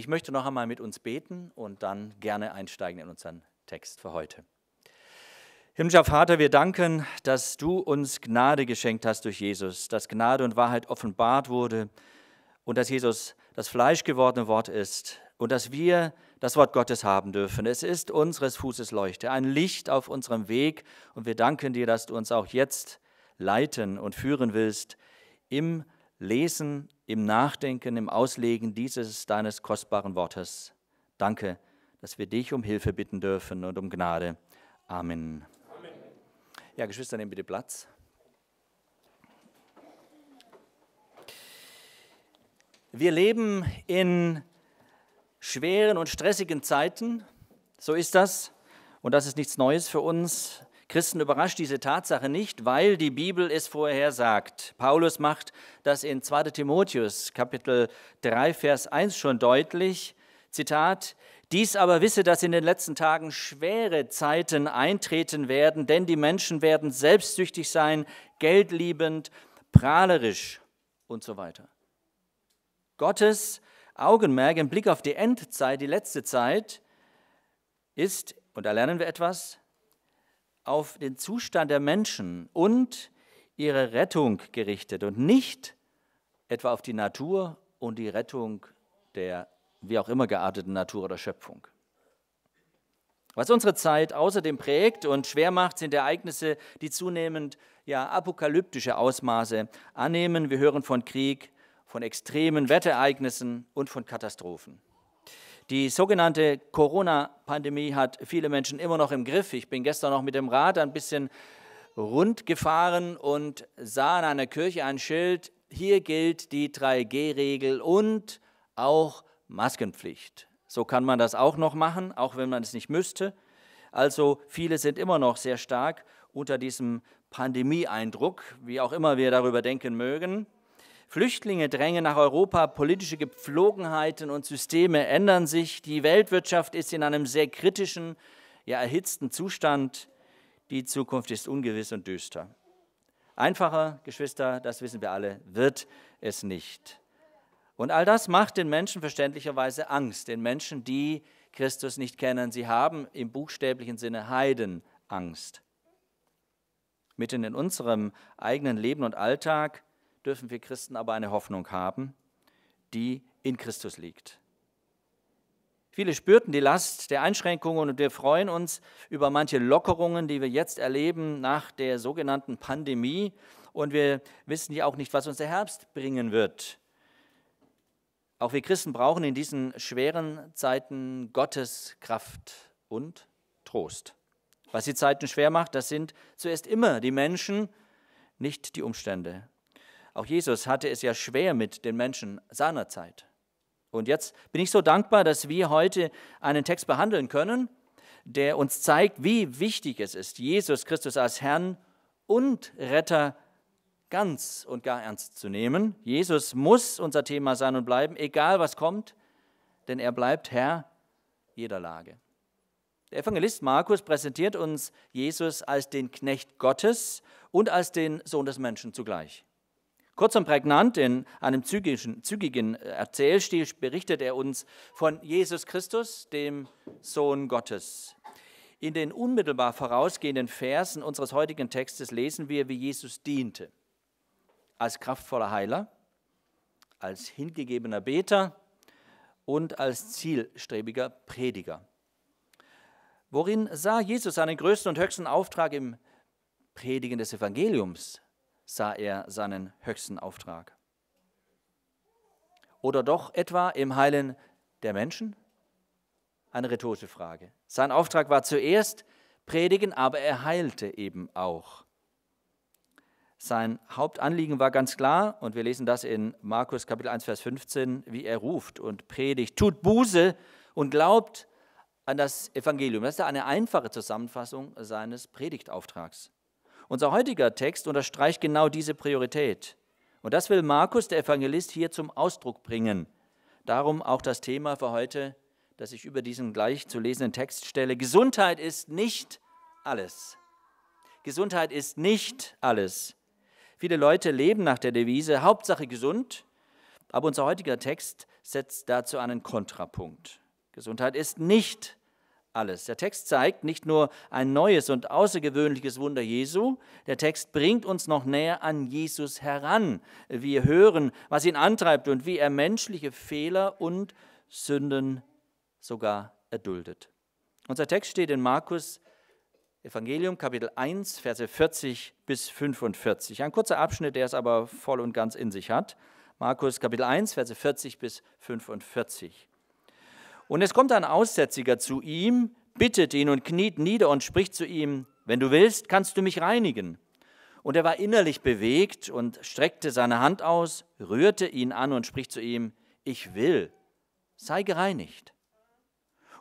Ich möchte noch einmal mit uns beten und dann gerne einsteigen in unseren Text für heute. Himmlischer Vater, wir danken, dass du uns Gnade geschenkt hast durch Jesus, dass Gnade und Wahrheit offenbart wurde und dass Jesus das Fleisch gewordene Wort ist und dass wir das Wort Gottes haben dürfen. Es ist unseres Fußes Leuchte, ein Licht auf unserem Weg und wir danken dir, dass du uns auch jetzt leiten und führen willst im Lesen im Nachdenken, im Auslegen dieses deines kostbaren Wortes. Danke, dass wir dich um Hilfe bitten dürfen und um Gnade. Amen. Amen. Ja, Geschwister, nehmen bitte Platz. Wir leben in schweren und stressigen Zeiten, so ist das. Und das ist nichts Neues für uns. Christen überrascht diese Tatsache nicht, weil die Bibel es vorhersagt. Paulus macht das in 2 Timotheus Kapitel 3, Vers 1 schon deutlich. Zitat, dies aber wisse, dass in den letzten Tagen schwere Zeiten eintreten werden, denn die Menschen werden selbstsüchtig sein, geldliebend, prahlerisch und so weiter. Gottes Augenmerk im Blick auf die Endzeit, die letzte Zeit, ist, und da lernen wir etwas, auf den Zustand der Menschen und ihre Rettung gerichtet und nicht etwa auf die Natur und die Rettung der wie auch immer gearteten Natur oder Schöpfung. Was unsere Zeit außerdem prägt und schwer macht, sind Ereignisse, die zunehmend ja apokalyptische Ausmaße annehmen. Wir hören von Krieg, von extremen Wettereignissen und von Katastrophen. Die sogenannte Corona-Pandemie hat viele Menschen immer noch im Griff. Ich bin gestern noch mit dem Rad ein bisschen rund gefahren und sah an einer Kirche ein Schild, hier gilt die 3G-Regel und auch Maskenpflicht. So kann man das auch noch machen, auch wenn man es nicht müsste. Also viele sind immer noch sehr stark unter diesem Pandemieeindruck, wie auch immer wir darüber denken mögen. Flüchtlinge drängen nach Europa, politische Gepflogenheiten und Systeme ändern sich, die Weltwirtschaft ist in einem sehr kritischen, ja erhitzten Zustand, die Zukunft ist ungewiss und düster. Einfacher, Geschwister, das wissen wir alle, wird es nicht. Und all das macht den Menschen verständlicherweise Angst, den Menschen, die Christus nicht kennen. Sie haben im buchstäblichen Sinne Heidenangst. Mitten in unserem eigenen Leben und Alltag dürfen wir Christen aber eine Hoffnung haben, die in Christus liegt. Viele spürten die Last der Einschränkungen und wir freuen uns über manche Lockerungen, die wir jetzt erleben nach der sogenannten Pandemie. Und wir wissen ja auch nicht, was uns der Herbst bringen wird. Auch wir Christen brauchen in diesen schweren Zeiten Gottes Kraft und Trost. Was die Zeiten schwer macht, das sind zuerst immer die Menschen, nicht die Umstände. Auch Jesus hatte es ja schwer mit den Menschen seiner Zeit. Und jetzt bin ich so dankbar, dass wir heute einen Text behandeln können, der uns zeigt, wie wichtig es ist, Jesus Christus als Herrn und Retter ganz und gar ernst zu nehmen. Jesus muss unser Thema sein und bleiben, egal was kommt, denn er bleibt Herr jeder Lage. Der Evangelist Markus präsentiert uns Jesus als den Knecht Gottes und als den Sohn des Menschen zugleich. Kurz und prägnant in einem zügigen, zügigen äh, Erzählstil berichtet er uns von Jesus Christus, dem Sohn Gottes. In den unmittelbar vorausgehenden Versen unseres heutigen Textes lesen wir, wie Jesus diente. Als kraftvoller Heiler, als hingegebener Beter und als zielstrebiger Prediger. Worin sah Jesus seinen größten und höchsten Auftrag im Predigen des Evangeliums? sah er seinen höchsten Auftrag. Oder doch etwa im Heilen der Menschen? Eine rhetorische Frage. Sein Auftrag war zuerst predigen, aber er heilte eben auch. Sein Hauptanliegen war ganz klar, und wir lesen das in Markus Kapitel 1, Vers 15, wie er ruft und predigt, tut Buße und glaubt an das Evangelium. Das ist eine einfache Zusammenfassung seines Predigtauftrags. Unser heutiger Text unterstreicht genau diese Priorität. Und das will Markus, der Evangelist, hier zum Ausdruck bringen. Darum auch das Thema für heute, das ich über diesen gleich zu lesenden Text stelle. Gesundheit ist nicht alles. Gesundheit ist nicht alles. Viele Leute leben nach der Devise Hauptsache gesund, aber unser heutiger Text setzt dazu einen Kontrapunkt. Gesundheit ist nicht alles alles. Der Text zeigt nicht nur ein neues und außergewöhnliches Wunder Jesu, der Text bringt uns noch näher an Jesus heran. Wir hören, was ihn antreibt und wie er menschliche Fehler und Sünden sogar erduldet. Unser Text steht in Markus Evangelium Kapitel 1, Verse 40 bis 45. Ein kurzer Abschnitt, der es aber voll und ganz in sich hat. Markus Kapitel 1, Verse 40 bis 45. Und es kommt ein Aussätziger zu ihm, bittet ihn und kniet nieder und spricht zu ihm, wenn du willst, kannst du mich reinigen. Und er war innerlich bewegt und streckte seine Hand aus, rührte ihn an und spricht zu ihm, ich will, sei gereinigt.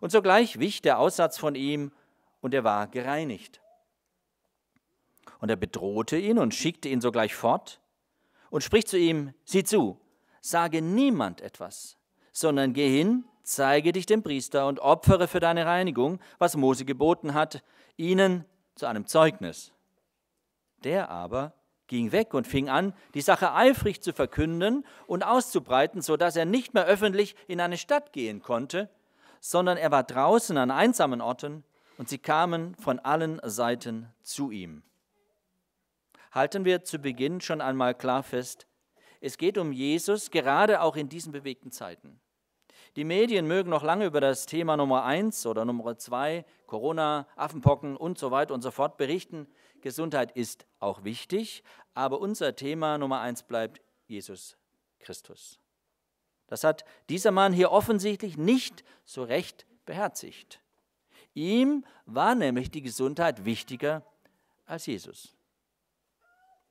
Und sogleich wich der Aussatz von ihm und er war gereinigt. Und er bedrohte ihn und schickte ihn sogleich fort und spricht zu ihm, sieh zu, sage niemand etwas, sondern geh hin, zeige dich dem Priester und opfere für deine Reinigung, was Mose geboten hat, ihnen zu einem Zeugnis. Der aber ging weg und fing an, die Sache eifrig zu verkünden und auszubreiten, so dass er nicht mehr öffentlich in eine Stadt gehen konnte, sondern er war draußen an einsamen Orten und sie kamen von allen Seiten zu ihm. Halten wir zu Beginn schon einmal klar fest, es geht um Jesus, gerade auch in diesen bewegten Zeiten. Die Medien mögen noch lange über das Thema Nummer 1 oder Nummer 2, Corona, Affenpocken und so weiter und so fort berichten. Gesundheit ist auch wichtig, aber unser Thema Nummer 1 bleibt Jesus Christus. Das hat dieser Mann hier offensichtlich nicht so recht beherzigt. Ihm war nämlich die Gesundheit wichtiger als Jesus.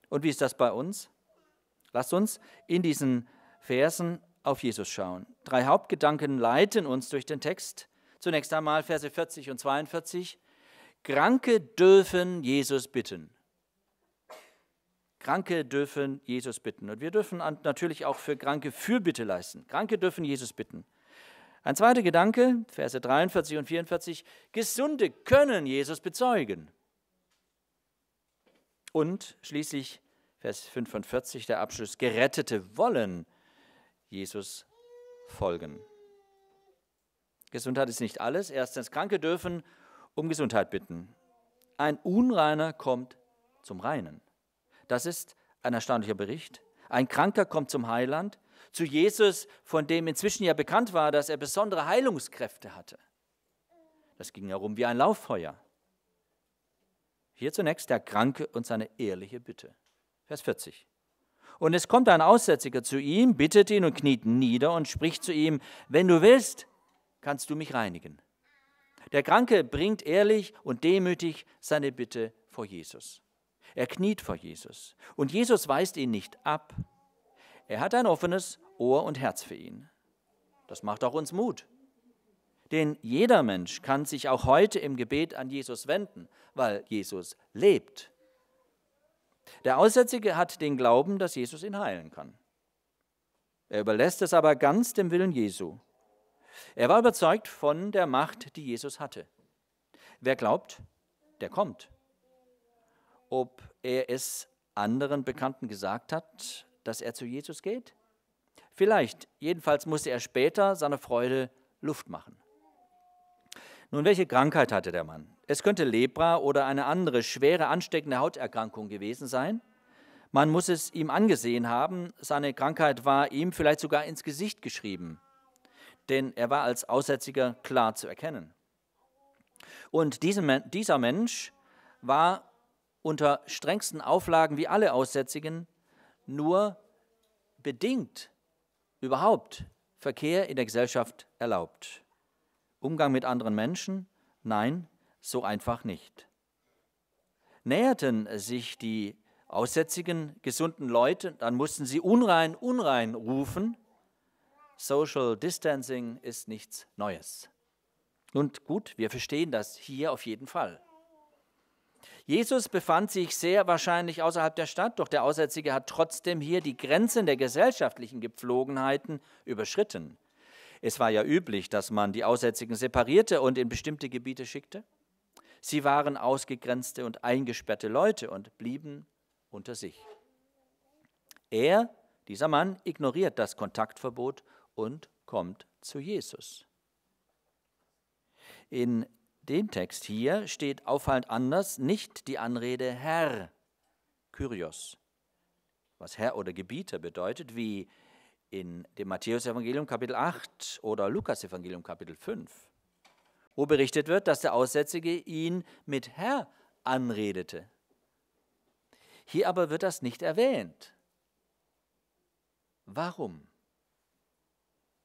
Und wie ist das bei uns? Lasst uns in diesen Versen auf Jesus schauen. Drei Hauptgedanken leiten uns durch den Text. Zunächst einmal Verse 40 und 42. Kranke dürfen Jesus bitten. Kranke dürfen Jesus bitten. Und wir dürfen natürlich auch für Kranke Fürbitte leisten. Kranke dürfen Jesus bitten. Ein zweiter Gedanke, Verse 43 und 44. Gesunde können Jesus bezeugen. Und schließlich Vers 45, der Abschluss. Gerettete wollen Jesus Jesus folgen. Gesundheit ist nicht alles. Erstens, Kranke dürfen um Gesundheit bitten. Ein Unreiner kommt zum Reinen. Das ist ein erstaunlicher Bericht. Ein Kranker kommt zum Heiland, zu Jesus, von dem inzwischen ja bekannt war, dass er besondere Heilungskräfte hatte. Das ging herum wie ein Lauffeuer. Hier zunächst der Kranke und seine ehrliche Bitte. Vers 40. Und es kommt ein Aussätziger zu ihm, bittet ihn und kniet nieder und spricht zu ihm, wenn du willst, kannst du mich reinigen. Der Kranke bringt ehrlich und demütig seine Bitte vor Jesus. Er kniet vor Jesus und Jesus weist ihn nicht ab. Er hat ein offenes Ohr und Herz für ihn. Das macht auch uns Mut. Denn jeder Mensch kann sich auch heute im Gebet an Jesus wenden, weil Jesus lebt. Der Aussätzige hat den Glauben, dass Jesus ihn heilen kann. Er überlässt es aber ganz dem Willen Jesu. Er war überzeugt von der Macht, die Jesus hatte. Wer glaubt, der kommt. Ob er es anderen Bekannten gesagt hat, dass er zu Jesus geht? Vielleicht, jedenfalls musste er später seiner Freude Luft machen. Nun, welche Krankheit hatte der Mann? Es könnte Lepra oder eine andere schwere ansteckende Hauterkrankung gewesen sein. Man muss es ihm angesehen haben, seine Krankheit war ihm vielleicht sogar ins Gesicht geschrieben, denn er war als Aussätziger klar zu erkennen. Und dieser Mensch war unter strengsten Auflagen wie alle Aussätzigen nur bedingt überhaupt Verkehr in der Gesellschaft erlaubt. Umgang mit anderen Menschen? Nein, so einfach nicht. Näherten sich die aussätzigen, gesunden Leute, dann mussten sie unrein, unrein rufen. Social Distancing ist nichts Neues. Und gut, wir verstehen das hier auf jeden Fall. Jesus befand sich sehr wahrscheinlich außerhalb der Stadt, doch der Aussätzige hat trotzdem hier die Grenzen der gesellschaftlichen Gepflogenheiten überschritten. Es war ja üblich, dass man die Aussätzigen separierte und in bestimmte Gebiete schickte. Sie waren ausgegrenzte und eingesperrte Leute und blieben unter sich. Er, dieser Mann, ignoriert das Kontaktverbot und kommt zu Jesus. In dem Text hier steht auffallend anders nicht die Anrede Herr, Kyrios, was Herr oder Gebieter bedeutet, wie in dem Matthäusevangelium Kapitel 8 oder Lukasevangelium Kapitel 5, wo berichtet wird, dass der Aussätzige ihn mit Herr anredete. Hier aber wird das nicht erwähnt. Warum?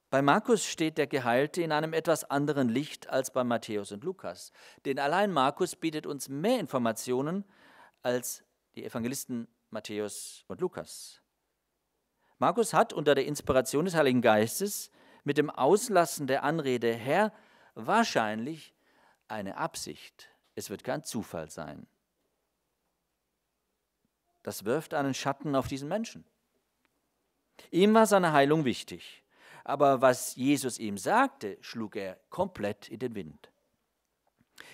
Bei Markus steht der Geheilte in einem etwas anderen Licht als bei Matthäus und Lukas, denn allein Markus bietet uns mehr Informationen als die Evangelisten Matthäus und Lukas. Markus hat unter der Inspiration des Heiligen Geistes mit dem Auslassen der Anrede Herr wahrscheinlich eine Absicht. Es wird kein Zufall sein. Das wirft einen Schatten auf diesen Menschen. Ihm war seine Heilung wichtig, aber was Jesus ihm sagte, schlug er komplett in den Wind.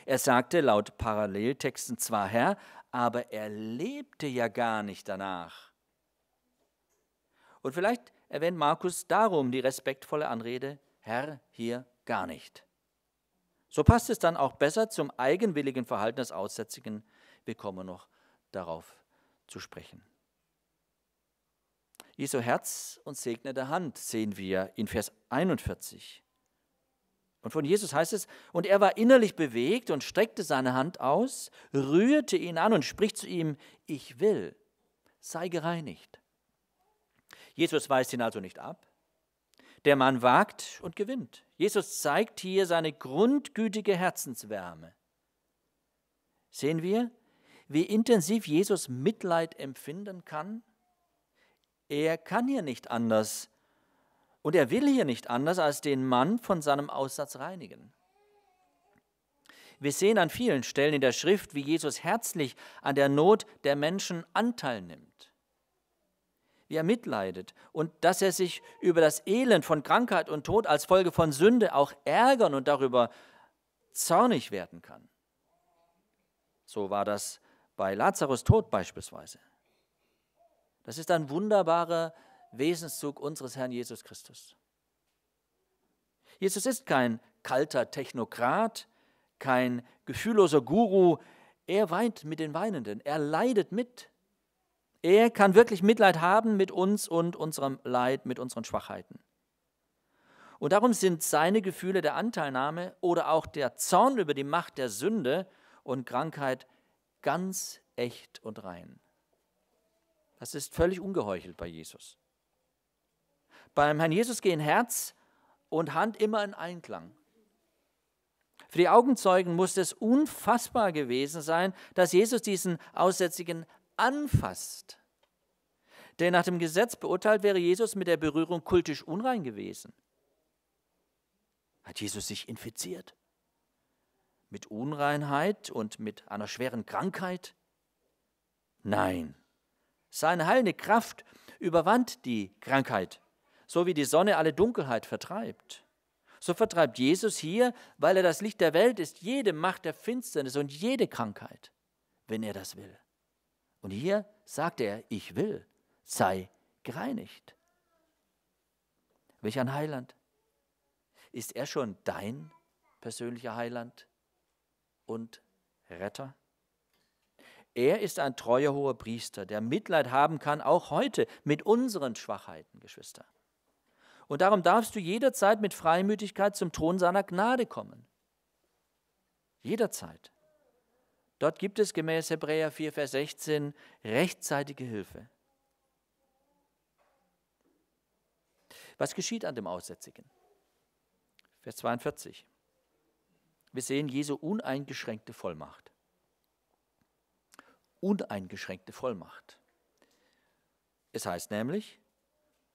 Er sagte laut Paralleltexten zwar Herr, aber er lebte ja gar nicht danach. Und vielleicht erwähnt Markus darum die respektvolle Anrede Herr hier gar nicht. So passt es dann auch besser zum eigenwilligen Verhalten des Aussätzigen. Wir kommen noch darauf zu sprechen. Jesu Herz und segnete Hand sehen wir in Vers 41. Und von Jesus heißt es, und er war innerlich bewegt und streckte seine Hand aus, rührte ihn an und spricht zu ihm, ich will, sei gereinigt. Jesus weist ihn also nicht ab. Der Mann wagt und gewinnt. Jesus zeigt hier seine grundgütige Herzenswärme. Sehen wir, wie intensiv Jesus Mitleid empfinden kann? Er kann hier nicht anders und er will hier nicht anders, als den Mann von seinem Aussatz reinigen. Wir sehen an vielen Stellen in der Schrift, wie Jesus herzlich an der Not der Menschen Anteil nimmt wie er mitleidet und dass er sich über das Elend von Krankheit und Tod als Folge von Sünde auch ärgern und darüber zornig werden kann. So war das bei Lazarus Tod beispielsweise. Das ist ein wunderbarer Wesenszug unseres Herrn Jesus Christus. Jesus ist kein kalter Technokrat, kein gefühlloser Guru. Er weint mit den Weinenden, er leidet mit. Er kann wirklich Mitleid haben mit uns und unserem Leid, mit unseren Schwachheiten. Und darum sind seine Gefühle der Anteilnahme oder auch der Zorn über die Macht der Sünde und Krankheit ganz echt und rein. Das ist völlig ungeheuchelt bei Jesus. Beim Herrn Jesus gehen Herz und Hand immer in Einklang. Für die Augenzeugen muss es unfassbar gewesen sein, dass Jesus diesen aussätzigen anfasst. Denn nach dem Gesetz beurteilt wäre Jesus mit der Berührung kultisch unrein gewesen. Hat Jesus sich infiziert? Mit Unreinheit und mit einer schweren Krankheit? Nein. Seine heilende Kraft überwand die Krankheit, so wie die Sonne alle Dunkelheit vertreibt. So vertreibt Jesus hier, weil er das Licht der Welt ist, jede Macht der Finsternis und jede Krankheit, wenn er das will. Und hier sagt er, ich will, sei gereinigt. Welch ein Heiland. Ist er schon dein persönlicher Heiland und Retter? Er ist ein treuer hoher Priester, der Mitleid haben kann, auch heute mit unseren Schwachheiten, Geschwister. Und darum darfst du jederzeit mit Freimütigkeit zum Thron seiner Gnade kommen. Jederzeit. Dort gibt es gemäß Hebräer 4, Vers 16 rechtzeitige Hilfe. Was geschieht an dem Aussätzigen? Vers 42. Wir sehen Jesu uneingeschränkte Vollmacht. Uneingeschränkte Vollmacht. Es heißt nämlich,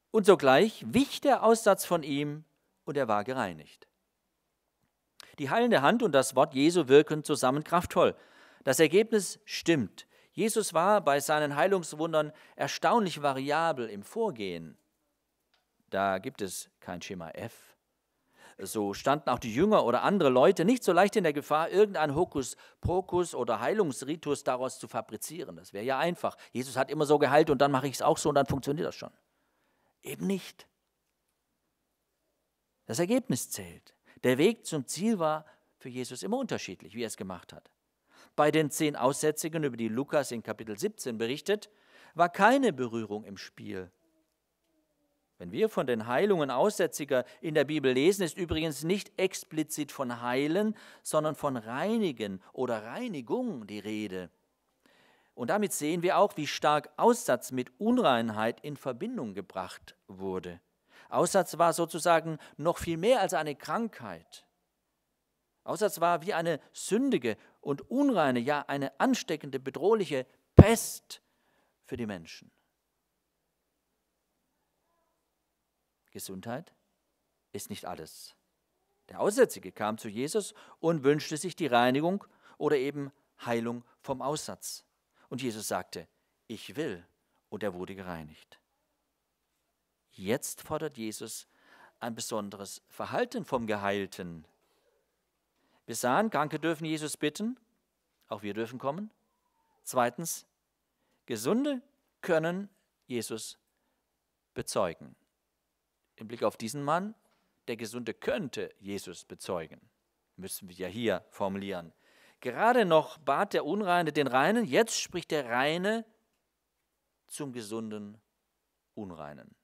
und sogleich wich der Aussatz von ihm und er war gereinigt. Die heilende Hand und das Wort Jesu wirken zusammen kraftvoll. Das Ergebnis stimmt. Jesus war bei seinen Heilungswundern erstaunlich variabel im Vorgehen. Da gibt es kein Schema F. So standen auch die Jünger oder andere Leute nicht so leicht in der Gefahr, irgendein Hokuspokus oder Heilungsritus daraus zu fabrizieren. Das wäre ja einfach. Jesus hat immer so geheilt und dann mache ich es auch so und dann funktioniert das schon. Eben nicht. Das Ergebnis zählt. Der Weg zum Ziel war für Jesus immer unterschiedlich, wie er es gemacht hat bei den zehn Aussätzigen, über die Lukas in Kapitel 17 berichtet, war keine Berührung im Spiel. Wenn wir von den Heilungen Aussätziger in der Bibel lesen, ist übrigens nicht explizit von Heilen, sondern von Reinigen oder Reinigung die Rede. Und damit sehen wir auch, wie stark Aussatz mit Unreinheit in Verbindung gebracht wurde. Aussatz war sozusagen noch viel mehr als eine Krankheit. Außer es war wie eine sündige und unreine, ja eine ansteckende, bedrohliche Pest für die Menschen. Gesundheit ist nicht alles. Der Aussätzige kam zu Jesus und wünschte sich die Reinigung oder eben Heilung vom Aussatz. Und Jesus sagte, ich will, und er wurde gereinigt. Jetzt fordert Jesus ein besonderes Verhalten vom Geheilten. Wir sahen, Kranke dürfen Jesus bitten, auch wir dürfen kommen. Zweitens, Gesunde können Jesus bezeugen. Im Blick auf diesen Mann, der Gesunde könnte Jesus bezeugen, müssen wir ja hier formulieren. Gerade noch bat der Unreine den Reinen, jetzt spricht der Reine zum gesunden Unreinen.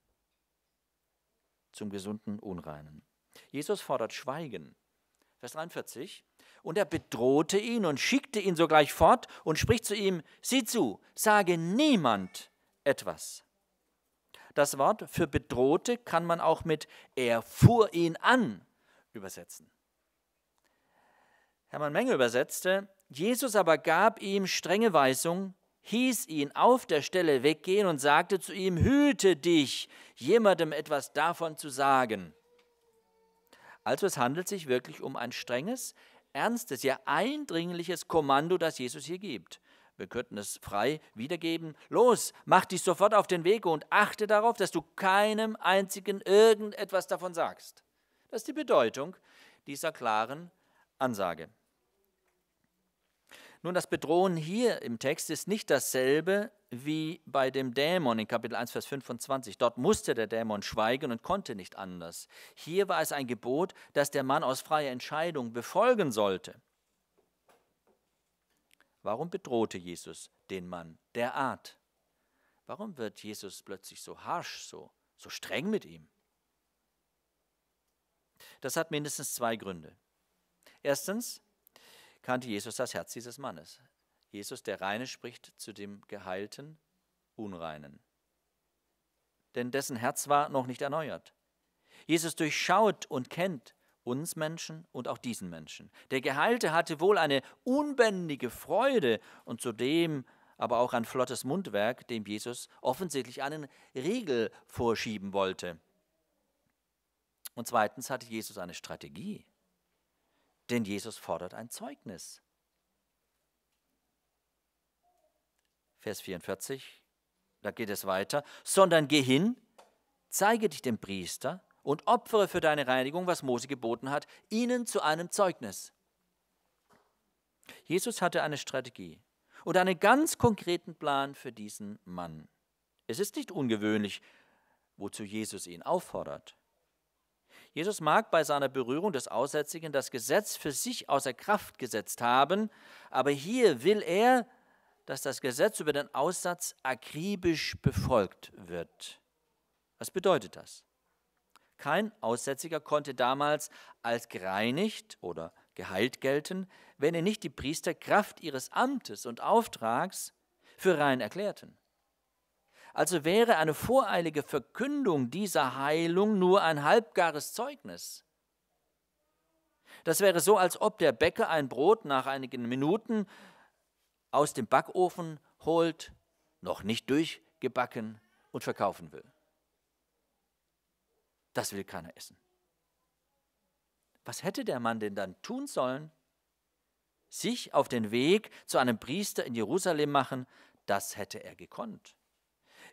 Zum gesunden Unreinen. Jesus fordert Schweigen. Vers 43. Und er bedrohte ihn und schickte ihn sogleich fort und spricht zu ihm, sieh zu, sage niemand etwas. Das Wort für bedrohte kann man auch mit er fuhr ihn an übersetzen. Hermann Menge übersetzte, Jesus aber gab ihm strenge Weisung, hieß ihn auf der Stelle weggehen und sagte zu ihm, hüte dich, jemandem etwas davon zu sagen. Also es handelt sich wirklich um ein strenges, ernstes, ja eindringliches Kommando, das Jesus hier gibt. Wir könnten es frei wiedergeben. Los, mach dich sofort auf den Weg und achte darauf, dass du keinem einzigen irgendetwas davon sagst. Das ist die Bedeutung dieser klaren Ansage. Nun, das Bedrohen hier im Text ist nicht dasselbe wie bei dem Dämon in Kapitel 1, Vers 25. Dort musste der Dämon schweigen und konnte nicht anders. Hier war es ein Gebot, das der Mann aus freier Entscheidung befolgen sollte. Warum bedrohte Jesus den Mann derart? Warum wird Jesus plötzlich so harsch, so, so streng mit ihm? Das hat mindestens zwei Gründe. Erstens, kannte Jesus das Herz dieses Mannes. Jesus, der Reine, spricht zu dem Geheilten Unreinen. Denn dessen Herz war noch nicht erneuert. Jesus durchschaut und kennt uns Menschen und auch diesen Menschen. Der Geheilte hatte wohl eine unbändige Freude und zudem aber auch ein flottes Mundwerk, dem Jesus offensichtlich einen Riegel vorschieben wollte. Und zweitens hatte Jesus eine Strategie. Denn Jesus fordert ein Zeugnis. Vers 44, da geht es weiter. Sondern geh hin, zeige dich dem Priester und opfere für deine Reinigung, was Mose geboten hat, ihnen zu einem Zeugnis. Jesus hatte eine Strategie und einen ganz konkreten Plan für diesen Mann. Es ist nicht ungewöhnlich, wozu Jesus ihn auffordert. Jesus mag bei seiner Berührung des Aussätzigen das Gesetz für sich außer Kraft gesetzt haben, aber hier will er, dass das Gesetz über den Aussatz akribisch befolgt wird. Was bedeutet das? Kein Aussätziger konnte damals als gereinigt oder geheilt gelten, wenn er nicht die Priester Kraft ihres Amtes und Auftrags für rein erklärten. Also wäre eine voreilige Verkündung dieser Heilung nur ein halbgares Zeugnis. Das wäre so, als ob der Bäcker ein Brot nach einigen Minuten aus dem Backofen holt, noch nicht durchgebacken und verkaufen will. Das will keiner essen. Was hätte der Mann denn dann tun sollen? Sich auf den Weg zu einem Priester in Jerusalem machen, das hätte er gekonnt.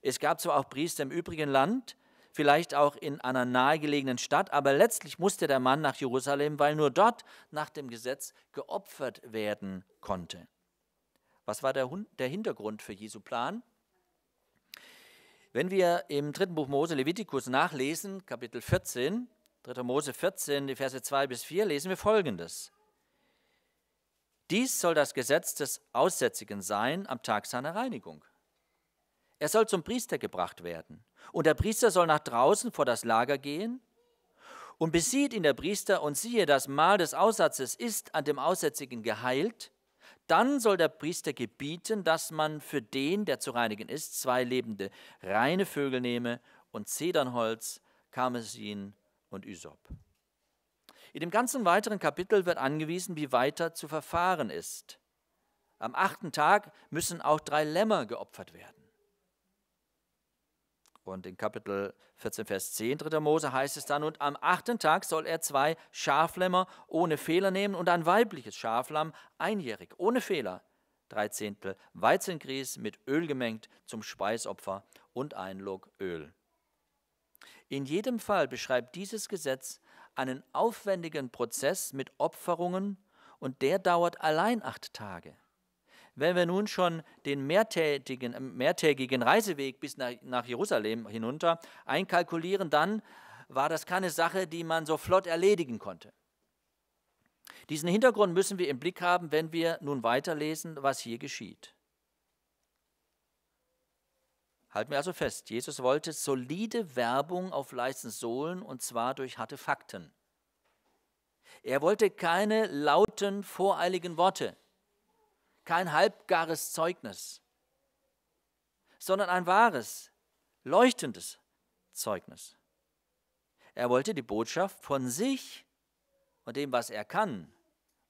Es gab zwar auch Priester im übrigen Land, vielleicht auch in einer nahegelegenen Stadt, aber letztlich musste der Mann nach Jerusalem, weil nur dort nach dem Gesetz geopfert werden konnte. Was war der, der Hintergrund für Jesu Plan? Wenn wir im dritten Buch Mose Levitikus nachlesen, Kapitel 14, 3. Mose 14, die Verse 2 bis 4, lesen wir folgendes. Dies soll das Gesetz des Aussätzigen sein am Tag seiner Reinigung. Er soll zum Priester gebracht werden. Und der Priester soll nach draußen vor das Lager gehen und besieht ihn der Priester und siehe, das Mal des Aussatzes ist an dem Aussätzigen geheilt. Dann soll der Priester gebieten, dass man für den, der zu reinigen ist, zwei lebende reine Vögel nehme und Zedernholz, Karmesin und Ysop. In dem ganzen weiteren Kapitel wird angewiesen, wie weiter zu verfahren ist. Am achten Tag müssen auch drei Lämmer geopfert werden. Und in Kapitel 14, Vers 10, 3. Mose heißt es dann, und am achten Tag soll er zwei Schaflämmer ohne Fehler nehmen und ein weibliches Schaflamm einjährig, ohne Fehler, drei Zehntel Weizengrieß mit Öl gemengt zum Speisopfer und ein Log Öl. In jedem Fall beschreibt dieses Gesetz einen aufwendigen Prozess mit Opferungen und der dauert allein acht Tage. Wenn wir nun schon den mehrtägigen, äh, mehrtägigen Reiseweg bis nach, nach Jerusalem hinunter einkalkulieren, dann war das keine Sache, die man so flott erledigen konnte. Diesen Hintergrund müssen wir im Blick haben, wenn wir nun weiterlesen, was hier geschieht. Halten wir also fest, Jesus wollte solide Werbung auf leisten Sohlen und zwar durch harte Fakten. Er wollte keine lauten, voreiligen Worte kein halbgares Zeugnis, sondern ein wahres, leuchtendes Zeugnis. Er wollte die Botschaft von sich und dem, was er kann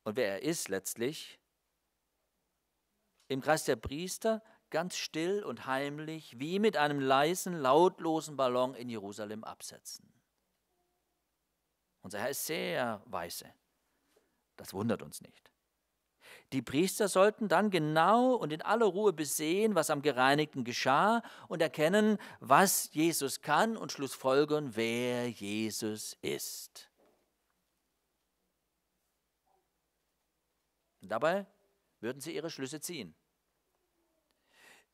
und wer er ist letztlich, im Kreis der Priester ganz still und heimlich, wie mit einem leisen, lautlosen Ballon in Jerusalem absetzen. Unser Herr ist sehr weise. Das wundert uns nicht. Die Priester sollten dann genau und in aller Ruhe besehen, was am Gereinigten geschah und erkennen, was Jesus kann und schlussfolgern, wer Jesus ist. Und dabei würden sie ihre Schlüsse ziehen.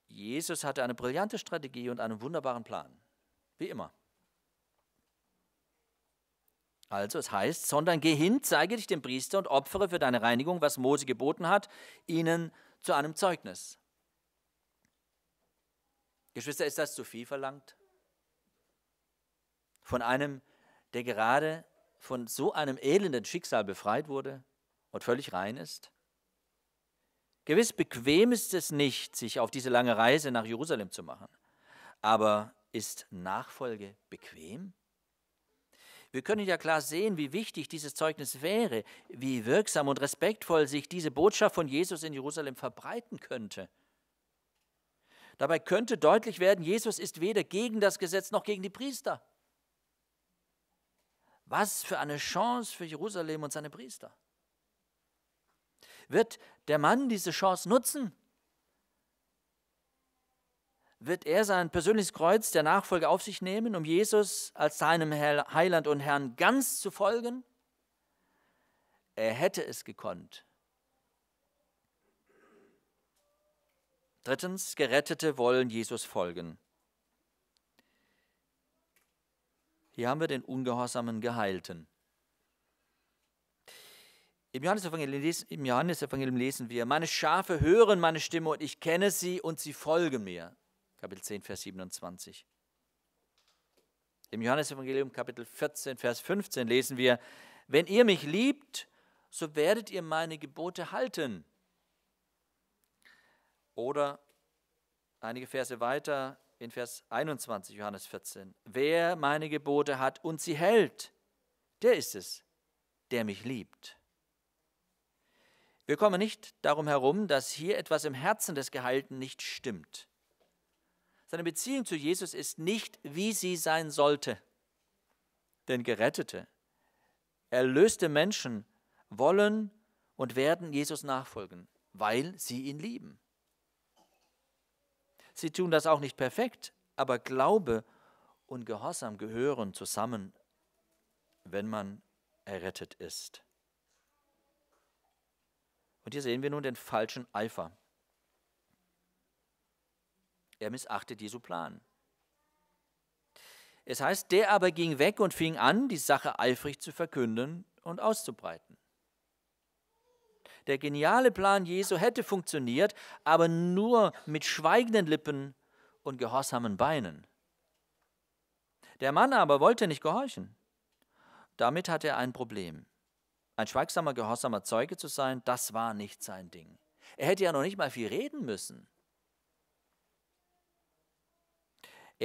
Jesus hatte eine brillante Strategie und einen wunderbaren Plan. Wie immer. Also es heißt, sondern geh hin, zeige dich dem Priester und opfere für deine Reinigung, was Mose geboten hat, ihnen zu einem Zeugnis. Geschwister, ist das zu viel verlangt? Von einem, der gerade von so einem elenden Schicksal befreit wurde und völlig rein ist? Gewiss bequem ist es nicht, sich auf diese lange Reise nach Jerusalem zu machen. Aber ist Nachfolge bequem? Wir können ja klar sehen, wie wichtig dieses Zeugnis wäre, wie wirksam und respektvoll sich diese Botschaft von Jesus in Jerusalem verbreiten könnte. Dabei könnte deutlich werden, Jesus ist weder gegen das Gesetz noch gegen die Priester. Was für eine Chance für Jerusalem und seine Priester. Wird der Mann diese Chance nutzen? wird er sein persönliches Kreuz der Nachfolge auf sich nehmen, um Jesus als seinem Heiland und Herrn ganz zu folgen? Er hätte es gekonnt. Drittens, Gerettete wollen Jesus folgen. Hier haben wir den ungehorsamen Geheilten. Im Johannesevangelium, lesen wir, meine Schafe hören meine Stimme und ich kenne sie und sie folgen mir. Kapitel 10, Vers 27. Im Johannesevangelium Kapitel 14, Vers 15 lesen wir, wenn ihr mich liebt, so werdet ihr meine Gebote halten. Oder einige Verse weiter in Vers 21 Johannes 14, wer meine Gebote hat und sie hält, der ist es, der mich liebt. Wir kommen nicht darum herum, dass hier etwas im Herzen des Geheilten nicht stimmt. Seine Beziehung zu Jesus ist nicht, wie sie sein sollte. Denn Gerettete, erlöste Menschen wollen und werden Jesus nachfolgen, weil sie ihn lieben. Sie tun das auch nicht perfekt, aber Glaube und Gehorsam gehören zusammen, wenn man errettet ist. Und hier sehen wir nun den falschen Eifer. Er missachtet Jesu Plan. Es heißt, der aber ging weg und fing an, die Sache eifrig zu verkünden und auszubreiten. Der geniale Plan Jesu hätte funktioniert, aber nur mit schweigenden Lippen und gehorsamen Beinen. Der Mann aber wollte nicht gehorchen. Damit hatte er ein Problem. Ein schweigsamer, gehorsamer Zeuge zu sein, das war nicht sein Ding. Er hätte ja noch nicht mal viel reden müssen.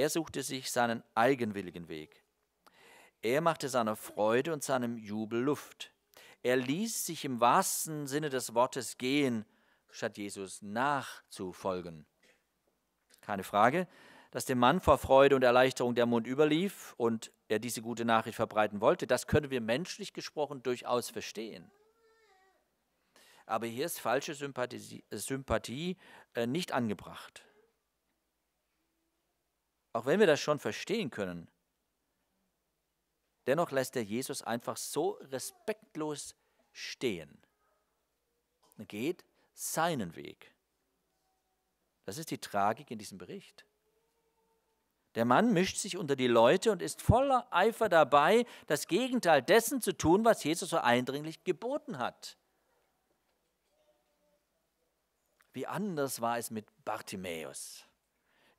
Er suchte sich seinen eigenwilligen Weg. Er machte seiner Freude und seinem Jubel Luft. Er ließ sich im wahrsten Sinne des Wortes gehen, statt Jesus nachzufolgen. Keine Frage, dass dem Mann vor Freude und Erleichterung der Mund überlief und er diese gute Nachricht verbreiten wollte, das können wir menschlich gesprochen durchaus verstehen. Aber hier ist falsche Sympathie, Sympathie äh, nicht angebracht. Auch wenn wir das schon verstehen können, dennoch lässt er Jesus einfach so respektlos stehen. Er geht seinen Weg. Das ist die Tragik in diesem Bericht. Der Mann mischt sich unter die Leute und ist voller Eifer dabei, das Gegenteil dessen zu tun, was Jesus so eindringlich geboten hat. Wie anders war es mit Bartimäus.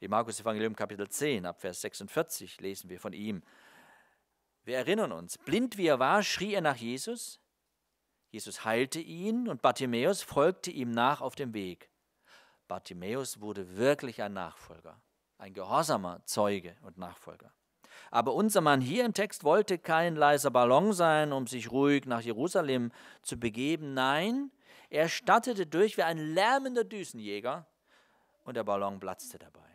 Im Markus Evangelium Kapitel 10 ab Vers 46 lesen wir von ihm. Wir erinnern uns, blind wie er war, schrie er nach Jesus. Jesus heilte ihn und Bartimäus folgte ihm nach auf dem Weg. Bartimäus wurde wirklich ein Nachfolger, ein gehorsamer Zeuge und Nachfolger. Aber unser Mann hier im Text wollte kein leiser Ballon sein, um sich ruhig nach Jerusalem zu begeben. Nein, er stattete durch wie ein lärmender Düsenjäger und der Ballon platzte dabei.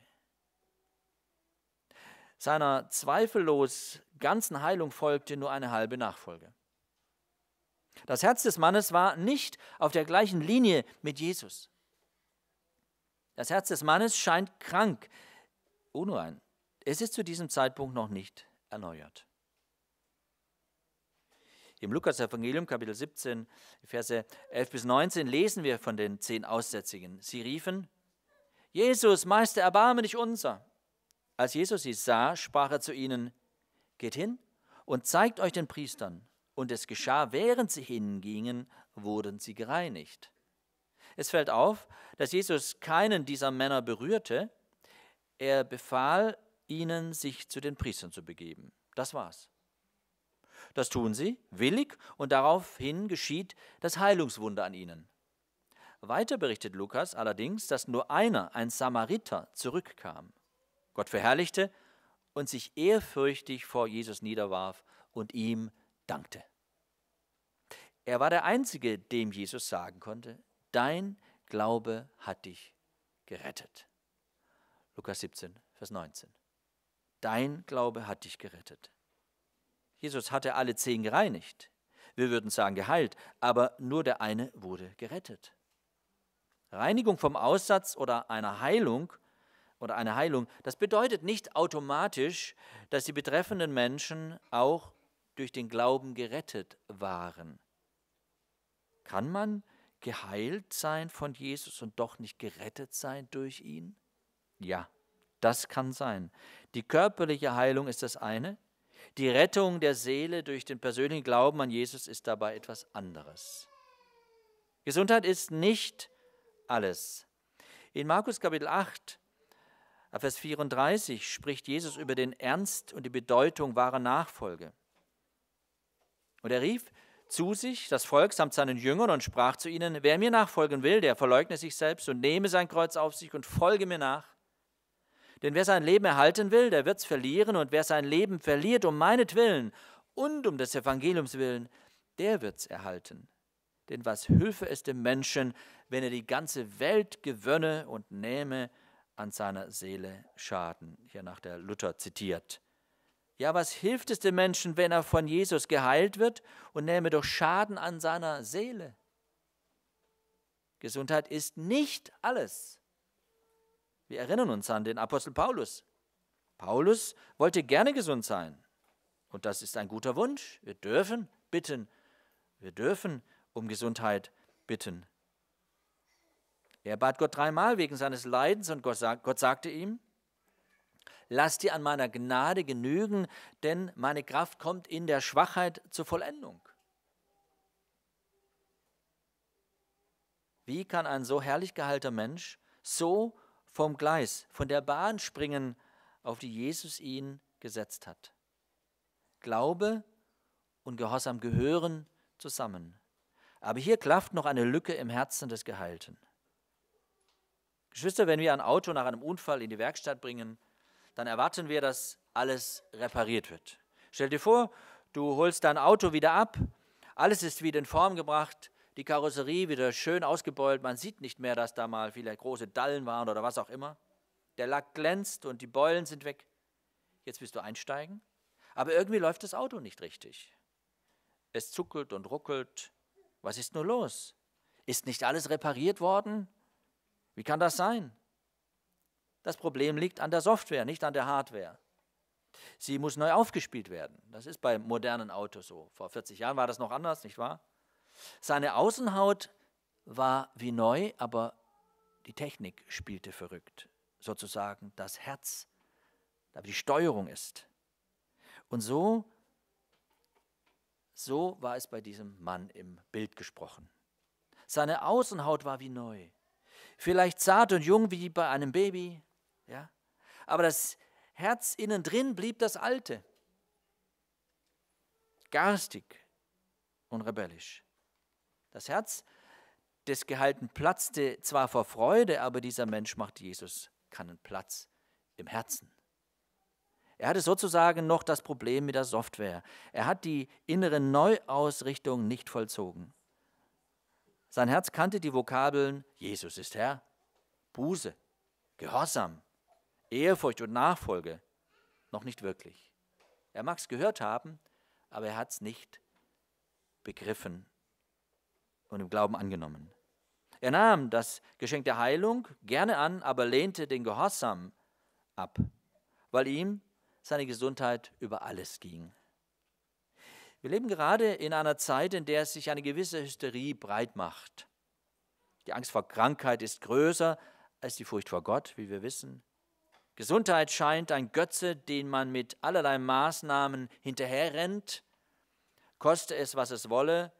Seiner zweifellos ganzen Heilung folgte nur eine halbe Nachfolge. Das Herz des Mannes war nicht auf der gleichen Linie mit Jesus. Das Herz des Mannes scheint krank, unrein. Es ist zu diesem Zeitpunkt noch nicht erneuert. Im Lukas-Evangelium, Kapitel 17, Verse 11 bis 19, lesen wir von den zehn Aussätzigen. Sie riefen: Jesus, Meister, erbarme dich unser. Als Jesus sie sah, sprach er zu ihnen, Geht hin und zeigt euch den Priestern. Und es geschah, während sie hingingen, wurden sie gereinigt. Es fällt auf, dass Jesus keinen dieser Männer berührte. Er befahl ihnen, sich zu den Priestern zu begeben. Das war's. Das tun sie willig und daraufhin geschieht das Heilungswunder an ihnen. Weiter berichtet Lukas allerdings, dass nur einer, ein Samariter, zurückkam. Gott verherrlichte und sich ehrfürchtig vor Jesus niederwarf und ihm dankte. Er war der Einzige, dem Jesus sagen konnte, dein Glaube hat dich gerettet. Lukas 17, Vers 19. Dein Glaube hat dich gerettet. Jesus hatte alle zehn gereinigt. Wir würden sagen geheilt, aber nur der eine wurde gerettet. Reinigung vom Aussatz oder einer Heilung oder eine Heilung, das bedeutet nicht automatisch, dass die betreffenden Menschen auch durch den Glauben gerettet waren. Kann man geheilt sein von Jesus und doch nicht gerettet sein durch ihn? Ja, das kann sein. Die körperliche Heilung ist das eine, die Rettung der Seele durch den persönlichen Glauben an Jesus ist dabei etwas anderes. Gesundheit ist nicht alles. In Markus Kapitel 8 Ab Vers 34 spricht Jesus über den Ernst und die Bedeutung wahrer Nachfolge. Und er rief zu sich das Volk samt seinen Jüngern und sprach zu ihnen, wer mir nachfolgen will, der verleugne sich selbst und nehme sein Kreuz auf sich und folge mir nach. Denn wer sein Leben erhalten will, der wird es verlieren, und wer sein Leben verliert um meinetwillen und um des Evangeliums willen, der wird es erhalten. Denn was hülfe es dem Menschen, wenn er die ganze Welt gewönne und nähme an seiner Seele schaden. Hier nach der Luther zitiert. Ja, was hilft es dem Menschen, wenn er von Jesus geheilt wird und nähme doch Schaden an seiner Seele? Gesundheit ist nicht alles. Wir erinnern uns an den Apostel Paulus. Paulus wollte gerne gesund sein. Und das ist ein guter Wunsch. Wir dürfen bitten. Wir dürfen um Gesundheit bitten. Er bat Gott dreimal wegen seines Leidens und Gott, sag, Gott sagte ihm, lass dir an meiner Gnade genügen, denn meine Kraft kommt in der Schwachheit zur Vollendung. Wie kann ein so herrlich geheilter Mensch so vom Gleis, von der Bahn springen, auf die Jesus ihn gesetzt hat? Glaube und Gehorsam gehören zusammen. Aber hier klafft noch eine Lücke im Herzen des Geheilten. Geschwister, wenn wir ein Auto nach einem Unfall in die Werkstatt bringen, dann erwarten wir, dass alles repariert wird. Stell dir vor, du holst dein Auto wieder ab, alles ist wieder in Form gebracht, die Karosserie wieder schön ausgebeult, man sieht nicht mehr, dass da mal viele große Dallen waren oder was auch immer. Der Lack glänzt und die Beulen sind weg. Jetzt willst du einsteigen, aber irgendwie läuft das Auto nicht richtig. Es zuckelt und ruckelt. Was ist nur los? Ist nicht alles repariert worden? Wie kann das sein? Das Problem liegt an der Software, nicht an der Hardware. Sie muss neu aufgespielt werden. Das ist bei modernen Autos so. Vor 40 Jahren war das noch anders, nicht wahr? Seine Außenhaut war wie neu, aber die Technik spielte verrückt. Sozusagen das Herz, aber die Steuerung ist. Und so, so war es bei diesem Mann im Bild gesprochen. Seine Außenhaut war wie neu, Vielleicht zart und jung wie bei einem Baby, ja? aber das Herz innen drin blieb das Alte. Garstig und rebellisch. Das Herz des Gehalten platzte zwar vor Freude, aber dieser Mensch macht Jesus keinen Platz im Herzen. Er hatte sozusagen noch das Problem mit der Software. Er hat die innere Neuausrichtung nicht vollzogen. Sein Herz kannte die Vokabeln Jesus ist Herr, Buße, Gehorsam, Ehrfurcht und Nachfolge noch nicht wirklich. Er mag es gehört haben, aber er hat es nicht begriffen und im Glauben angenommen. Er nahm das Geschenk der Heilung gerne an, aber lehnte den Gehorsam ab, weil ihm seine Gesundheit über alles ging. Wir leben gerade in einer Zeit, in der sich eine gewisse Hysterie breit macht. Die Angst vor Krankheit ist größer als die Furcht vor Gott, wie wir wissen. Gesundheit scheint ein Götze, den man mit allerlei Maßnahmen hinterherrennt, koste es, was es wolle.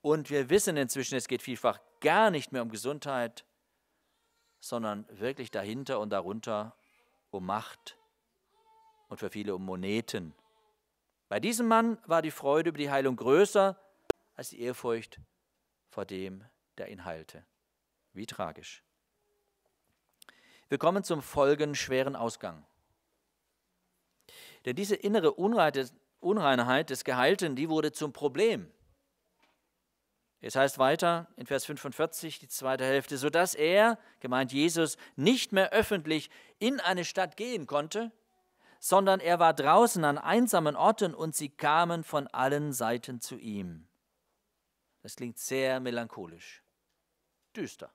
Und wir wissen inzwischen, es geht vielfach gar nicht mehr um Gesundheit, sondern wirklich dahinter und darunter um Macht und für viele um Moneten. Bei diesem Mann war die Freude über die Heilung größer als die Ehrfurcht vor dem, der ihn heilte. Wie tragisch. Wir kommen zum folgenschweren Ausgang. Denn diese innere Unreinheit des Geheilten, die wurde zum Problem. Es heißt weiter in Vers 45, die zweite Hälfte, sodass er, gemeint Jesus, nicht mehr öffentlich in eine Stadt gehen konnte, sondern er war draußen an einsamen Orten und sie kamen von allen Seiten zu ihm. Das klingt sehr melancholisch, düster,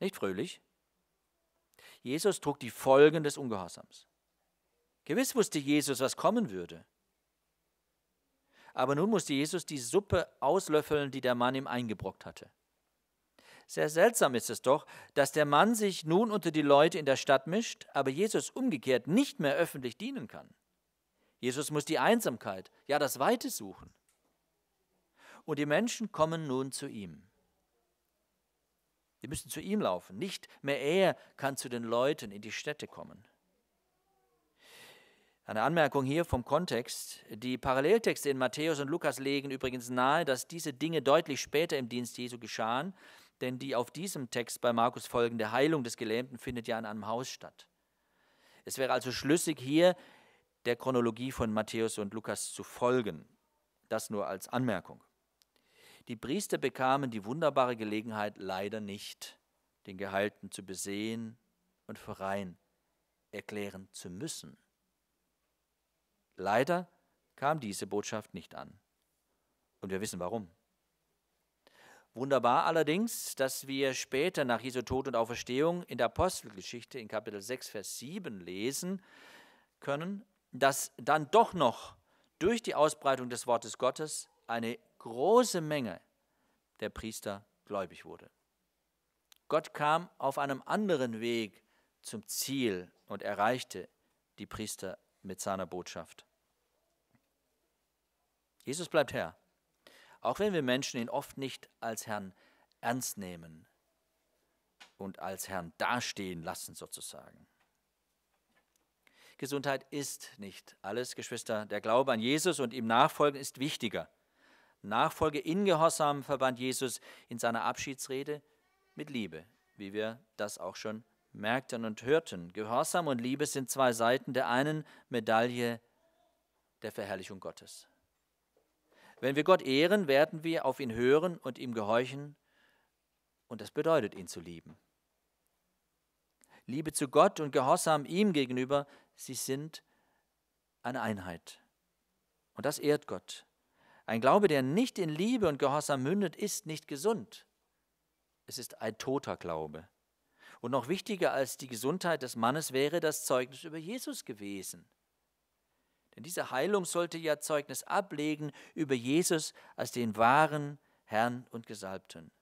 nicht fröhlich. Jesus trug die Folgen des Ungehorsams. Gewiss wusste Jesus, was kommen würde. Aber nun musste Jesus die Suppe auslöffeln, die der Mann ihm eingebrockt hatte. Sehr seltsam ist es doch, dass der Mann sich nun unter die Leute in der Stadt mischt, aber Jesus umgekehrt nicht mehr öffentlich dienen kann. Jesus muss die Einsamkeit, ja das Weite suchen. Und die Menschen kommen nun zu ihm. Die müssen zu ihm laufen. Nicht mehr er kann zu den Leuten in die Städte kommen. Eine Anmerkung hier vom Kontext. Die Paralleltexte in Matthäus und Lukas legen übrigens nahe, dass diese Dinge deutlich später im Dienst Jesu geschahen denn die auf diesem Text bei Markus folgende Heilung des Gelähmten findet ja in einem Haus statt. Es wäre also schlüssig, hier der Chronologie von Matthäus und Lukas zu folgen. Das nur als Anmerkung. Die Priester bekamen die wunderbare Gelegenheit leider nicht, den Gehalten zu besehen und verein erklären zu müssen. Leider kam diese Botschaft nicht an. Und wir wissen warum. Wunderbar allerdings, dass wir später nach Jesu Tod und Auferstehung in der Apostelgeschichte in Kapitel 6, Vers 7 lesen können, dass dann doch noch durch die Ausbreitung des Wortes Gottes eine große Menge der Priester gläubig wurde. Gott kam auf einem anderen Weg zum Ziel und erreichte die Priester mit seiner Botschaft. Jesus bleibt Herr auch wenn wir Menschen ihn oft nicht als Herrn ernst nehmen und als Herrn dastehen lassen sozusagen. Gesundheit ist nicht alles, Geschwister. Der Glaube an Jesus und ihm nachfolgen ist wichtiger. Nachfolge in Gehorsam verband Jesus in seiner Abschiedsrede mit Liebe, wie wir das auch schon merkten und hörten. Gehorsam und Liebe sind zwei Seiten der einen Medaille der Verherrlichung Gottes. Wenn wir Gott ehren, werden wir auf ihn hören und ihm gehorchen. Und das bedeutet, ihn zu lieben. Liebe zu Gott und Gehorsam ihm gegenüber, sie sind eine Einheit. Und das ehrt Gott. Ein Glaube, der nicht in Liebe und Gehorsam mündet, ist nicht gesund. Es ist ein toter Glaube. Und noch wichtiger als die Gesundheit des Mannes wäre das Zeugnis über Jesus gewesen. Denn diese Heilung sollte ja Zeugnis ablegen über Jesus als den wahren Herrn und Gesalbten.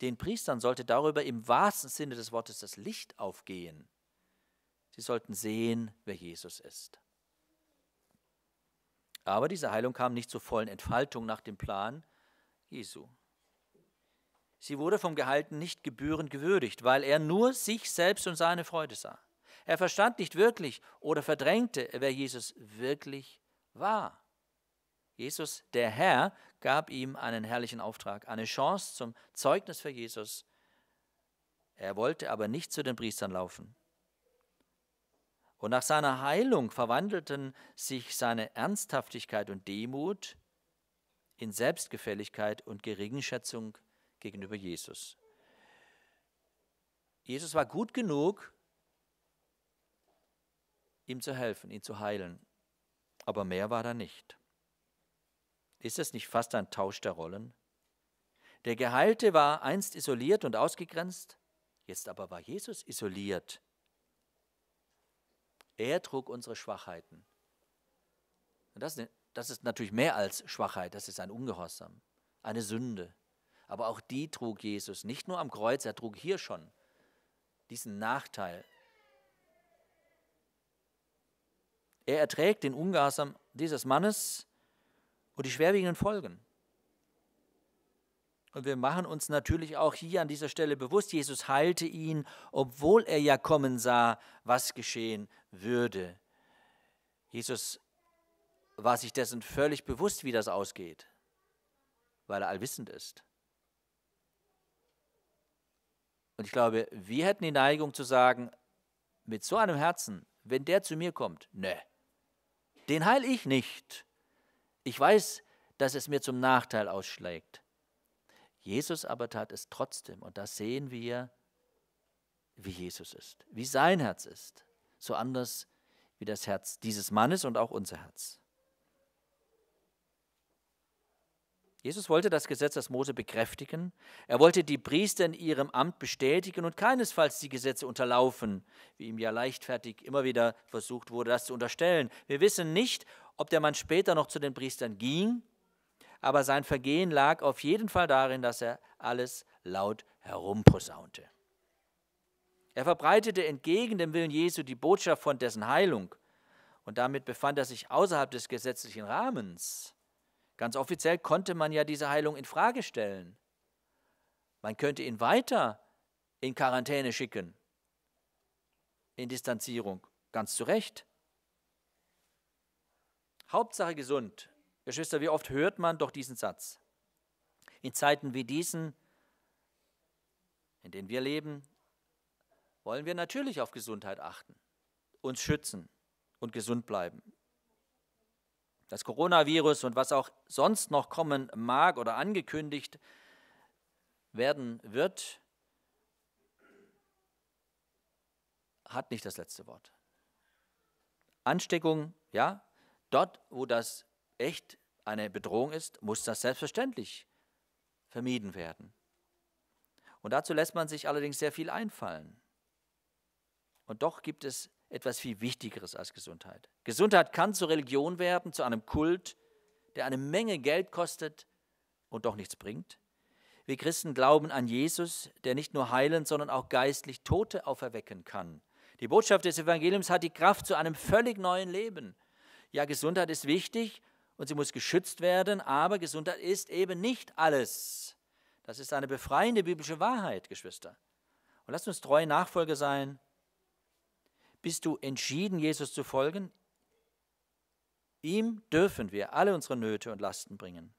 Den Priestern sollte darüber im wahrsten Sinne des Wortes das Licht aufgehen. Sie sollten sehen, wer Jesus ist. Aber diese Heilung kam nicht zur vollen Entfaltung nach dem Plan Jesu. Sie wurde vom Geheilten nicht gebührend gewürdigt, weil er nur sich selbst und seine Freude sah. Er verstand nicht wirklich oder verdrängte, wer Jesus wirklich war. Jesus, der Herr, gab ihm einen herrlichen Auftrag, eine Chance zum Zeugnis für Jesus. Er wollte aber nicht zu den Priestern laufen. Und nach seiner Heilung verwandelten sich seine Ernsthaftigkeit und Demut in Selbstgefälligkeit und Geringschätzung gegenüber Jesus. Jesus war gut genug, ihm zu helfen, ihn zu heilen. Aber mehr war da nicht. Ist es nicht fast ein Tausch der Rollen? Der Geheilte war einst isoliert und ausgegrenzt, jetzt aber war Jesus isoliert. Er trug unsere Schwachheiten. Und das, das ist natürlich mehr als Schwachheit, das ist ein Ungehorsam, eine Sünde. Aber auch die trug Jesus, nicht nur am Kreuz, er trug hier schon diesen Nachteil, Er erträgt den Ungehorsam dieses Mannes und die schwerwiegenden Folgen. Und wir machen uns natürlich auch hier an dieser Stelle bewusst, Jesus heilte ihn, obwohl er ja kommen sah, was geschehen würde. Jesus war sich dessen völlig bewusst, wie das ausgeht, weil er allwissend ist. Und ich glaube, wir hätten die Neigung zu sagen, mit so einem Herzen, wenn der zu mir kommt, ne, den heil ich nicht. Ich weiß, dass es mir zum Nachteil ausschlägt. Jesus aber tat es trotzdem. Und da sehen wir, wie Jesus ist, wie sein Herz ist. So anders wie das Herz dieses Mannes und auch unser Herz. Jesus wollte das Gesetz, das Mose bekräftigen. Er wollte die Priester in ihrem Amt bestätigen und keinesfalls die Gesetze unterlaufen, wie ihm ja leichtfertig immer wieder versucht wurde, das zu unterstellen. Wir wissen nicht, ob der Mann später noch zu den Priestern ging, aber sein Vergehen lag auf jeden Fall darin, dass er alles laut herumposaunte. Er verbreitete entgegen dem Willen Jesu die Botschaft von dessen Heilung und damit befand er sich außerhalb des gesetzlichen Rahmens. Ganz offiziell konnte man ja diese Heilung in Frage stellen. Man könnte ihn weiter in Quarantäne schicken, in Distanzierung, ganz zu Recht. Hauptsache gesund. Geschwister, wie oft hört man doch diesen Satz? In Zeiten wie diesen, in denen wir leben, wollen wir natürlich auf Gesundheit achten, uns schützen und gesund bleiben. Das Coronavirus und was auch sonst noch kommen mag oder angekündigt werden wird, hat nicht das letzte Wort. Ansteckung, ja, dort, wo das echt eine Bedrohung ist, muss das selbstverständlich vermieden werden. Und dazu lässt man sich allerdings sehr viel einfallen. Und doch gibt es etwas viel Wichtigeres als Gesundheit. Gesundheit kann zur Religion werden, zu einem Kult, der eine Menge Geld kostet und doch nichts bringt. Wir Christen glauben an Jesus, der nicht nur heilen, sondern auch geistlich Tote auferwecken kann. Die Botschaft des Evangeliums hat die Kraft zu einem völlig neuen Leben. Ja, Gesundheit ist wichtig und sie muss geschützt werden, aber Gesundheit ist eben nicht alles. Das ist eine befreiende biblische Wahrheit, Geschwister. Und lasst uns treue Nachfolger sein bist du entschieden, Jesus zu folgen? Ihm dürfen wir alle unsere Nöte und Lasten bringen.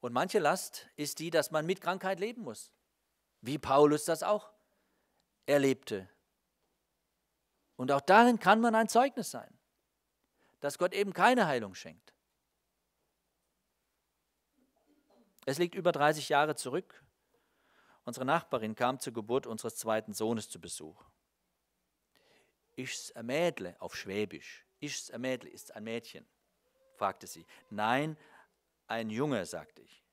Und manche Last ist die, dass man mit Krankheit leben muss. Wie Paulus das auch erlebte. Und auch darin kann man ein Zeugnis sein, dass Gott eben keine Heilung schenkt. Es liegt über 30 Jahre zurück, Unsere Nachbarin kam zur Geburt unseres zweiten Sohnes zu Besuch. Isch's ein Mädle auf Schwäbisch. Isch's ein Mädle, ist's ein Mädchen? fragte sie. Nein, ein Junge, sagte ich.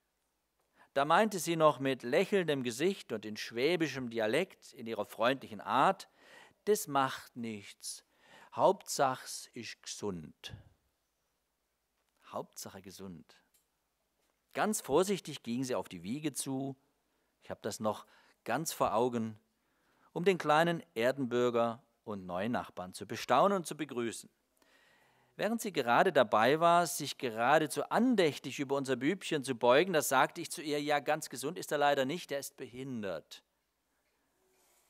Da meinte sie noch mit lächelndem Gesicht und in schwäbischem Dialekt, in ihrer freundlichen Art, das macht nichts. Hauptsachs ist gesund. Hauptsache gesund. Ganz vorsichtig ging sie auf die Wiege zu, ich habe das noch ganz vor Augen, um den kleinen Erdenbürger und neuen Nachbarn zu bestaunen und zu begrüßen. Während sie gerade dabei war, sich geradezu andächtig über unser Bübchen zu beugen, da sagte ich zu ihr, ja, ganz gesund ist er leider nicht, er ist behindert.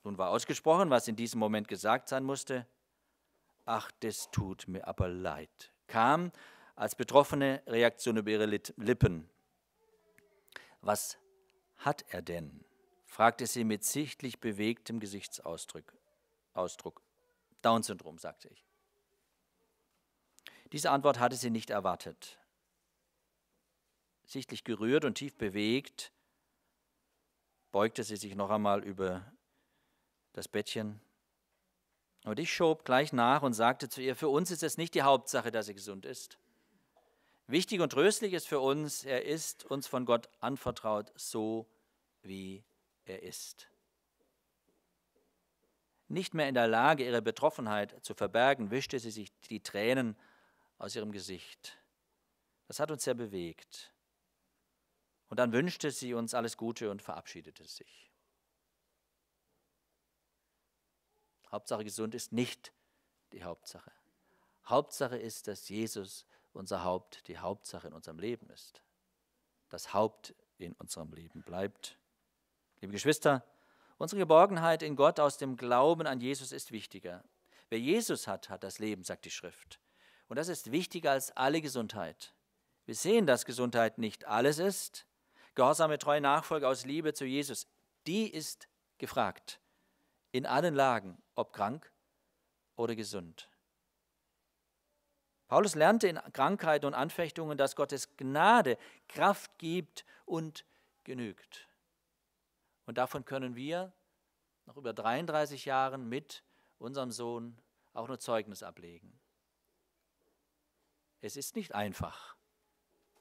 Nun war ausgesprochen, was in diesem Moment gesagt sein musste. Ach, das tut mir aber leid, kam als betroffene Reaktion über ihre Lippen. Was hat er denn? fragte sie mit sichtlich bewegtem Gesichtsausdruck. Ausdruck. Down-Syndrom, sagte ich. Diese Antwort hatte sie nicht erwartet. Sichtlich gerührt und tief bewegt, beugte sie sich noch einmal über das Bettchen. Und ich schob gleich nach und sagte zu ihr, für uns ist es nicht die Hauptsache, dass sie gesund ist. Wichtig und tröstlich ist für uns, er ist uns von Gott anvertraut, so wie er ist. Nicht mehr in der Lage, ihre Betroffenheit zu verbergen, wischte sie sich die Tränen aus ihrem Gesicht. Das hat uns sehr bewegt. Und dann wünschte sie uns alles Gute und verabschiedete sich. Hauptsache gesund ist nicht die Hauptsache. Hauptsache ist, dass Jesus unser Haupt die Hauptsache in unserem Leben ist. Das Haupt in unserem Leben bleibt. Liebe Geschwister, unsere Geborgenheit in Gott aus dem Glauben an Jesus ist wichtiger. Wer Jesus hat, hat das Leben, sagt die Schrift. Und das ist wichtiger als alle Gesundheit. Wir sehen, dass Gesundheit nicht alles ist. Gehorsame, treue Nachfolge aus Liebe zu Jesus, die ist gefragt. In allen Lagen, ob krank oder gesund. Paulus lernte in Krankheiten und Anfechtungen, dass Gottes Gnade Kraft gibt und genügt. Und davon können wir nach über 33 Jahren mit unserem Sohn auch nur Zeugnis ablegen. Es ist nicht einfach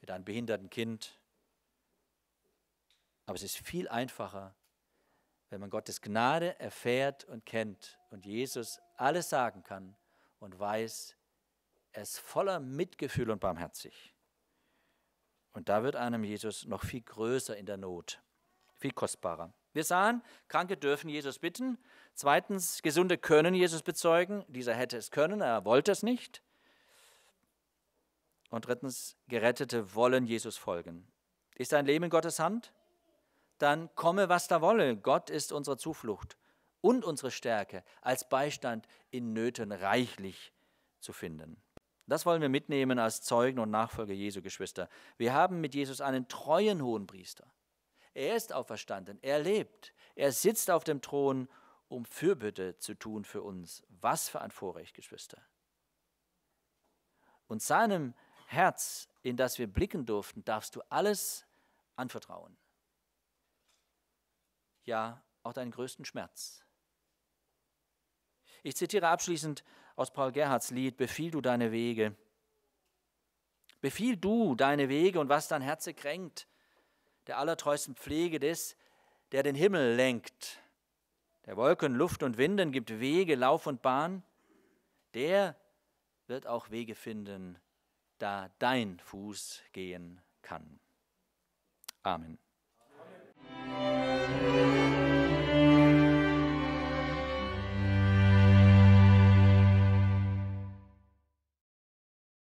mit einem behinderten Kind, aber es ist viel einfacher, wenn man Gottes Gnade erfährt und kennt und Jesus alles sagen kann und weiß, er ist voller Mitgefühl und barmherzig. Und da wird einem Jesus noch viel größer in der Not, viel kostbarer. Wir sahen, Kranke dürfen Jesus bitten. Zweitens, Gesunde können Jesus bezeugen. Dieser hätte es können, er wollte es nicht. Und drittens, Gerettete wollen Jesus folgen. Ist dein Leben in Gottes Hand? Dann komme, was da wolle. Gott ist unsere Zuflucht und unsere Stärke als Beistand in Nöten reichlich zu finden. Das wollen wir mitnehmen als Zeugen und Nachfolger Jesu, Geschwister. Wir haben mit Jesus einen treuen hohen Priester. Er ist auferstanden, er lebt, er sitzt auf dem Thron, um Fürbitte zu tun für uns. Was für ein Vorrecht, Geschwister. Und seinem Herz, in das wir blicken durften, darfst du alles anvertrauen. Ja, auch deinen größten Schmerz. Ich zitiere abschließend aus Paul Gerhards Lied, Befiehl du deine Wege. Befiehl du deine Wege und was dein Herze kränkt, der allertreuesten Pflege des, der den Himmel lenkt. Der Wolken, Luft und Winden gibt Wege, Lauf und Bahn. Der wird auch Wege finden, da dein Fuß gehen kann. Amen. Amen.